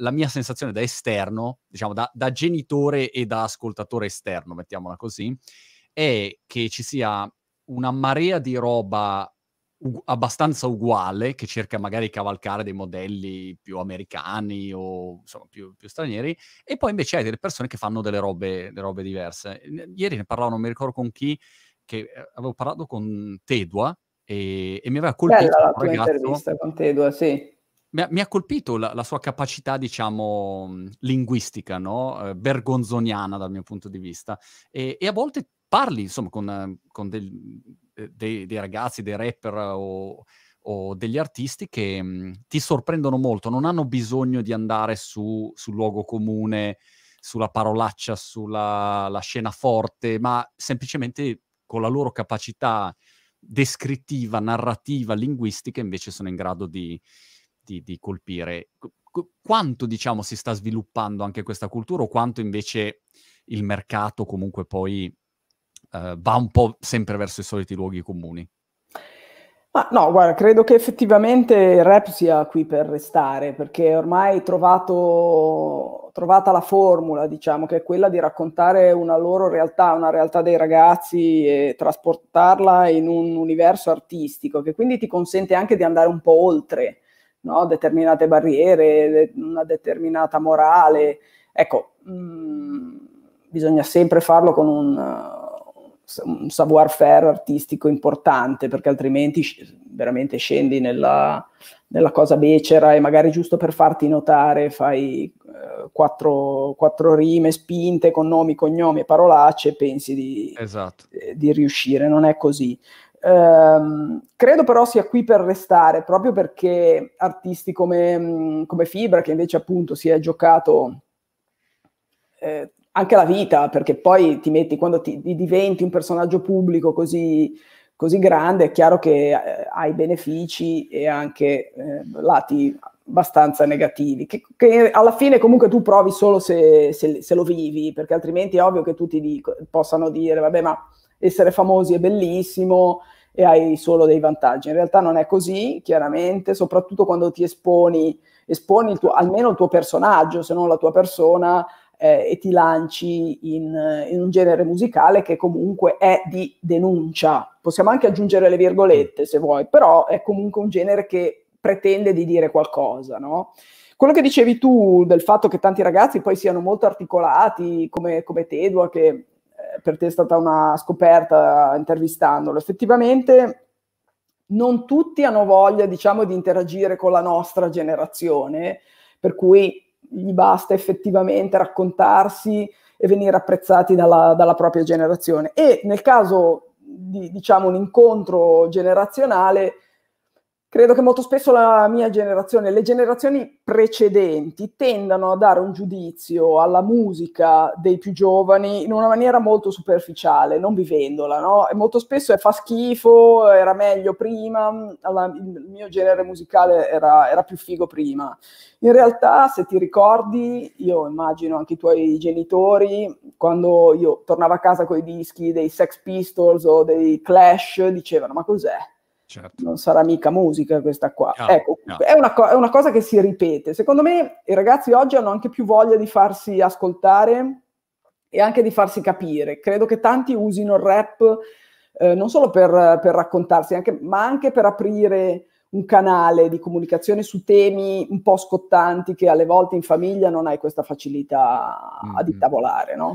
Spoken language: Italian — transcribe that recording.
la mia sensazione da esterno, diciamo da, da genitore e da ascoltatore esterno, mettiamola così, è che ci sia una marea di roba u- abbastanza uguale che cerca magari di cavalcare dei modelli più americani o insomma più, più stranieri e poi invece hai delle persone che fanno delle robe, delle robe diverse. Ieri ne parlavo, non mi ricordo con chi, che eh, avevo parlato con Tedua e, e mi aveva colpito Bella, un ragazzo. Con Tedua, sì. Mi ha, mi ha colpito la, la, sua capacità, diciamo, mm, linguistica, no? eh, bergonzoniana dal mio punto di vista. E, e a volte parli, insomma, con, con del, dei, dei, ragazzi, dei rapper o, o degli artisti che mh, mm, ti sorprendono molto, non hanno bisogno di andare su, sul luogo comune, sulla parolaccia, sulla scena forte, ma semplicemente con la loro capacità descrittiva, narrativa, linguistica, invece sono in grado di, di, di colpire. Quanto diciamo si sta sviluppando anche questa cultura o quanto invece il mercato comunque poi eh, va un po' sempre verso i soliti luoghi comuni? Ma no, guarda, credo che effettivamente il rap sia qui per restare, perché ormai trovato, trovata la formula, diciamo, che è quella di raccontare una loro realtà, una realtà dei ragazzi e trasportarla in un universo artistico, che quindi ti consente anche di andare un po' oltre no? determinate barriere, una determinata morale. Ecco, mh, mm, bisogna sempre farlo con un, un savoir-faire artistico importante, perché altrimenti veramente scendi nella, nella, cosa becera e magari giusto per farti notare fai eh, quattro, quattro, rime spinte con nomi, cognomi e parolacce e pensi di, esatto. eh, di riuscire. Non è così. Um, credo però sia qui per restare, proprio perché artisti come, mm, come Fibra, che invece appunto si è giocato eh, anche la vita, perché poi ti metti, quando ti, ti diventi un personaggio pubblico così, così grande, è chiaro che eh, hai benefici e anche eh, lati abbastanza negativi, che, che, alla fine comunque tu provi solo se, se, se, lo vivi, perché altrimenti è ovvio che tutti dico, possano dire, vabbè ma essere famosi è bellissimo e hai solo dei vantaggi. In realtà non è così, chiaramente, soprattutto quando ti esponi, esponi il tuo, almeno il tuo personaggio, se non la tua persona, eh, e ti lanci in, in, un genere musicale che comunque è di denuncia. Possiamo anche aggiungere le virgolette se vuoi, però è comunque un genere che pretende di dire qualcosa, no? Quello che dicevi tu del fatto che tanti ragazzi poi siano molto articolati come, come Tedua, che per te è stata una scoperta intervistandolo. Effettivamente non tutti hanno voglia, diciamo, di interagire con la nostra generazione, per cui gli basta effettivamente raccontarsi e venire apprezzati dalla, dalla propria generazione. E nel caso di diciamo, un incontro generazionale, Credo che molto spesso la mia generazione, le generazioni precedenti, tendano a dare un giudizio alla musica dei più giovani in una maniera molto superficiale, non vivendola, no? E molto spesso è fa schifo, era meglio prima, alla, il mio genere musicale era, era più figo prima. In realtà, se ti ricordi, io immagino anche i tuoi genitori, quando io tornavo a casa con i dischi dei Sex Pistols o dei Clash, dicevano: Ma cos'è? Certo. Non sarà mica musica questa qua. No, ecco, no. È, una co- è, una cosa che si ripete. Secondo me i ragazzi oggi hanno anche più voglia di farsi ascoltare e anche di farsi capire. Credo che tanti usino il rap eh, non solo per, per raccontarsi, anche, ma anche per aprire un canale di comunicazione su temi un po' scottanti che alle volte in famiglia non hai questa facilità mm-hmm. ad intavolare, no?